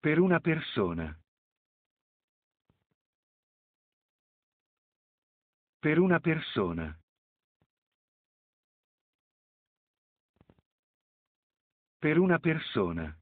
per una persona. Per una persona. Per una persona.